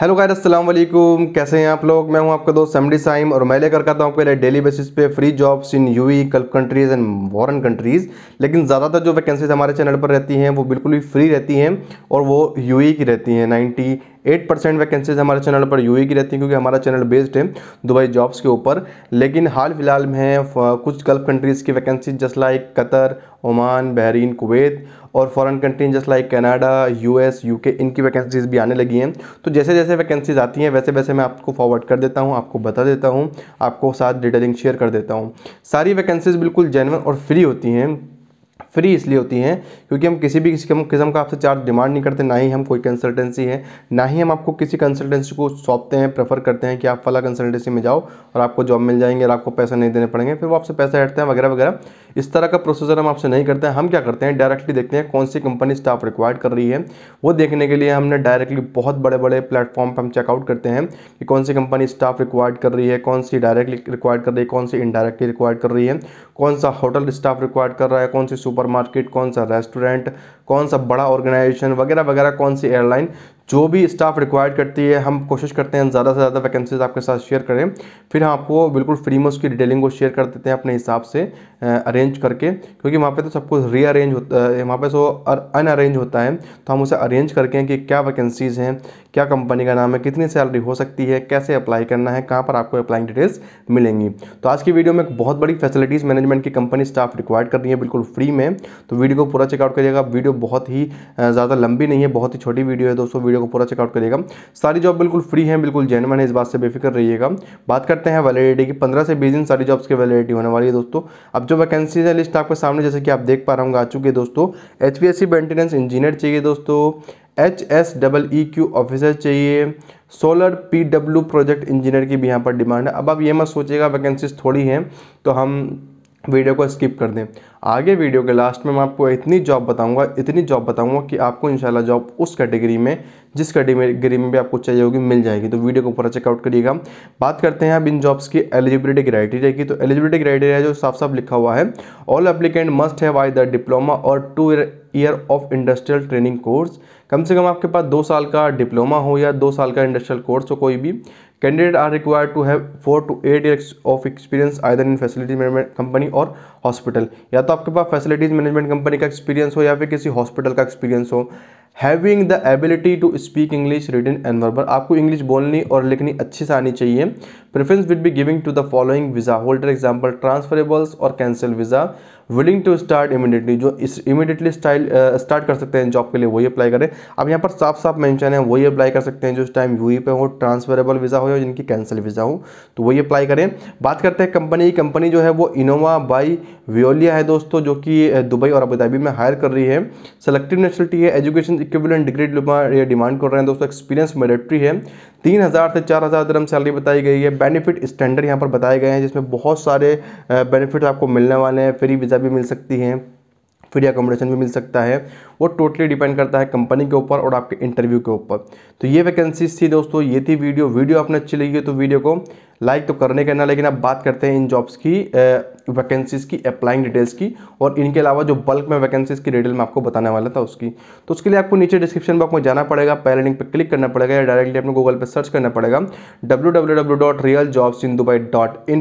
hello guys अस्सलाम वालेकुम कैसे हैं आप लोग मैं हूं आपका दोस्त समडी साइम और मैं लेकर आता हूं आपके लिए डेली बेसिस पे free jobs in UAE Gulf countries and foreign countries लेकिन ज़्यादातर जो वैकेंसीज हमारे चैनल पर रहती हैं वो बिल्कुल भी फ्री रहती हैं और वो यूई e की रहती हैं नाइन्टी एट परसेंट वैकेंसीज हमारे चैनल पर यूई e की रहती हैं क्योंकि हमारा चैनल बेस्ड है दुबई जॉब्स के ऊपर लेकिन हाल फिलहाल में कुछ गल्फ कंट्रीज़ की vacancy just like Qatar Oman Bahrain Kuwait और foreign countries just like Canada US UK इनकी वैकेंसीज़ भी आने लगी हैं तो जैसे जैसे वैकेंसीज़ आती हैं वैसे वैसे मैं आपको फॉरवर्ड कर देता हूँ आपको बता देता हूँ आपको साथ डिटेलिंग शेयर कर देता हूँ सारी वैकेंसीज़ बिल्कुल जेनवन और फ्री होती हैं फ्री इसलिए होती हैं क्योंकि हम किसी भी किस्म का आपसे चार्ज डिमांड नहीं करते ना ही हम कोई कंसल्टेंसी है ना ही हम आपको किसी कंसल्टेंसी को सौंपते हैं प्रेफर करते हैं कि आप फला कंसल्टेंसी में जाओ और आपको जॉब मिल जाएंगे और आपको पैसा नहीं देने पड़ेंगे फिर वो आपसे पैसा हटते हैं वगैरह वगैरह इस तरह का प्रोसीजर हम आपसे नहीं करते हैं हम क्या करते हैं डायरेक्टली देखते हैं कौन सी कंपनी स्टाफ रिक्वायर्ड कर रही है वो देखने के लिए हमने डायरेक्टली बहुत बड़े बड़े प्लेटफॉर्म पर हम चेकआउट करते हैं कि कौन सी कंपनी स्टाफ रिक्वायर्ड कर रही है कौन सी डायरेक्टली रिक्वायर्ड कर रही है कौन सी इनडायरेक्टली रिक्वायर्ड कर रही है कौन सा होटल स्टाफ रिक्वायर्ड कर रहा है कौन सी सुपर सुपरमार्केट कौन सा रेस्टोरेंट कौन सा बड़ा ऑर्गेनाइजेशन वगैरह वगैरह कौन सी एयरलाइन जो भी स्टाफ रिक्वायर्ड करती है हम कोशिश करते हैं ज़्यादा से ज़्यादा वैकेंसीज आपके साथ शेयर करें फिर हम आपको बिल्कुल फ्री में उसकी डिटेलिंग को शेयर कर देते हैं अपने हिसाब से अरेंज करके क्योंकि वहाँ पे तो सब कुछ रीअरेंज होता है वहाँ पे सो तो अरेंज होता है तो हम उसे अरेंज करके कि क्या वैकेंसीज़ हैं क्या कंपनी का नाम है कितनी सैलरी हो सकती है कैसे अप्लाई करना है कहाँ पर आपको अप्लाइंग डिटेल्स मिलेंगी तो आज की वीडियो में एक बहुत बड़ी फैसिलिटीज़ मैनेजमेंट की कंपनी स्टाफ रिक्वायर्ड कर रही है बिल्कुल फ्री में तो वीडियो को पूरा चेकआउट करिएगा वीडियो बहुत ही ज़्यादा लंबी नहीं है बहुत ही छोटी वीडियो है दोस्तों वीडियो वीडियो को पूरा चेकआउट करिएगा सारी जॉब बिल्कुल फ्री है बिल्कुल जेनवन है इस बात से बेफिक्र रहिएगा बात करते हैं वैलिडिटी की पंद्रह से बीस दिन सारी जॉब्स की वैलिडिटी होने वाली है दोस्तों अब जो वैकेंसी है लिस्ट आपके सामने जैसे कि आप देख पा रहा हूँ आ चुके दोस्तों एच मेंटेनेंस इंजीनियर चाहिए दोस्तों H S double E Q officer चाहिए solar P W project engineer की भी यहाँ पर डिमांड है अब आप ये मत सोचिएगा वैकेंसीज थोड़ी हैं तो हम वीडियो को स्किप कर दें आगे वीडियो के लास्ट में मैं आपको इतनी जॉब बताऊंगा इतनी जॉब बताऊंगा कि आपको इंशाल्लाह जॉब उस कैटेगरी में जिस कैटेगरी में भी आपको चाहिए होगी मिल जाएगी तो वीडियो को पूरा चेकआउट करिएगा बात करते हैं अब इन जॉब्स की एलिजिबिलिटी क्राइटेरिया की तो एलिजिबिलिटी क्राइटेरिया जो साफ साफ लिखा हुआ है all applicant must have I the diploma और two year of industrial training course कम से कम आपके पास दो साल का डिप्लोमा हो या दो साल का इंडस्ट्रियल कोर्स हो कोई भी candidate are required to have four to eight year of experience either in facility management company और हॉस्पिटल या तो आपके पास फैसिलिटीज़ मैनेजमेंट कंपनी का एक्सपीरियंस हो या फिर किसी हॉस्पिटल का एक्सपीरियंस हो having the ability to speak English written and verbal आपको इंग्लिश बोलनी और लिखनी अच्छी से आनी चाहिए preference will be giving to the following visa holder example transferables और cancel visa willing to start immediately जो इस इमीडिएटली स्टाइल स्टार्ट कर सकते हैं जॉब के लिए वही अप्लाई करें अब यहाँ पर साफ साफ मैंशन है वही अप्लाई कर सकते हैं जो इस टाइम यू ई पे हो ट्रांसफरेबल वीज़ा हो या जिनकी कैंसिल वीज़ा हो तो वही अप्लाई करें बात करते हैं कंपनी की कंपनी जो है वो इनोवा बाई वियोलिया है दोस्तों जो कि दुबई और अबूधाबी में हायर कर रही है सेलेक्टिव नेशनलिटी है एजुकेशन इक्विवेलेंट डिग्री डिमांड कर रहे हैं दोस्तों एक्सपीरियंस मिलिट्री है तीन हज़ार से चार हज़ार दरम सैलरी बताई गई है बेनिफिट स्टैंडर्ड यहाँ पर बताए गए हैं जिसमें बहुत सारे बेनिफिट आपको मिलने वाले हैं फ्री वीज़ा भी मिल सकती हैं फ्री अकोमोडेशन भी मिल सकता है वो टोटली डिपेंड करता है कंपनी के ऊपर और आपके इंटरव्यू के ऊपर तो ये वैकेंसीज थी दोस्तों ये थी वीडियो वीडियो आपने अच्छी लगी है तो वीडियो को लाइक तो करने के ना लेकिन अब बात करते हैं इन जॉब्स की वैकेंसीज की अप्लाइंग डिटेल्स की और इनके अलावा जो बल्क में वैकेंसीज की डिटेल मैं आपको बताने वाला था उसकी तो उसके लिए आपको नीचे डिस्क्रिप्शन बॉक्स में जाना पड़ेगा पहले लिंक पर क्लिक करना पड़ेगा या डायरेक्टली अपने गूगल पर सर्च करना पड़ेगा डब्ल्यू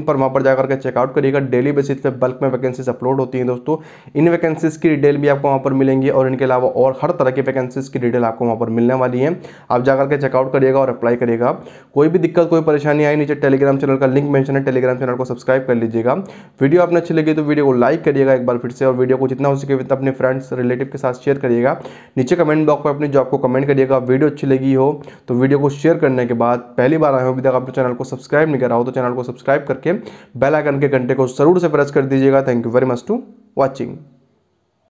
पर वहाँ पर जाकर के चेकआउट करिएगा डेली बेसिस पर बल्क में वैकेंसीज अपलोड होती हैं दोस्तों इन वैकेंसीज की डिटेल भी आपको वहाँ पर मिलेंगी और इनके अलावा और हर तरह की वैकेंसीज की डिटेल आपको वहाँ पर मिलने वाली है आप जाकर के चेकआउट करिएगा और अप्लाई करिएगा कोई भी दिक्कत कोई परेशानी आई नीचे टेलीग्राम चैनल का लिंक मैंशन है टेलीग्राम चैनल को सब्सक्राइब कर लीजिएगा वीडियो वीडियो आपने अच्छी लगी तो वीडियो को लाइक करिएगा एक बार फिर से और वीडियो को जितना हो सके उतना अपने फ्रेंड्स रिलेटिव के साथ शेयर करिएगा नीचे कमेंट बॉक्स में अपनी जॉब को कमेंट करिएगा वीडियो अच्छी लगी हो तो वीडियो को शेयर करने के बाद पहली बार आए हो अभी तक आपने चैनल को सब्सक्राइब नहीं करा हो तो चैनल को सब्सक्राइब करके बेलाइकन के घंटे को जरूर से प्रेस कर दीजिएगा thank you very much to watching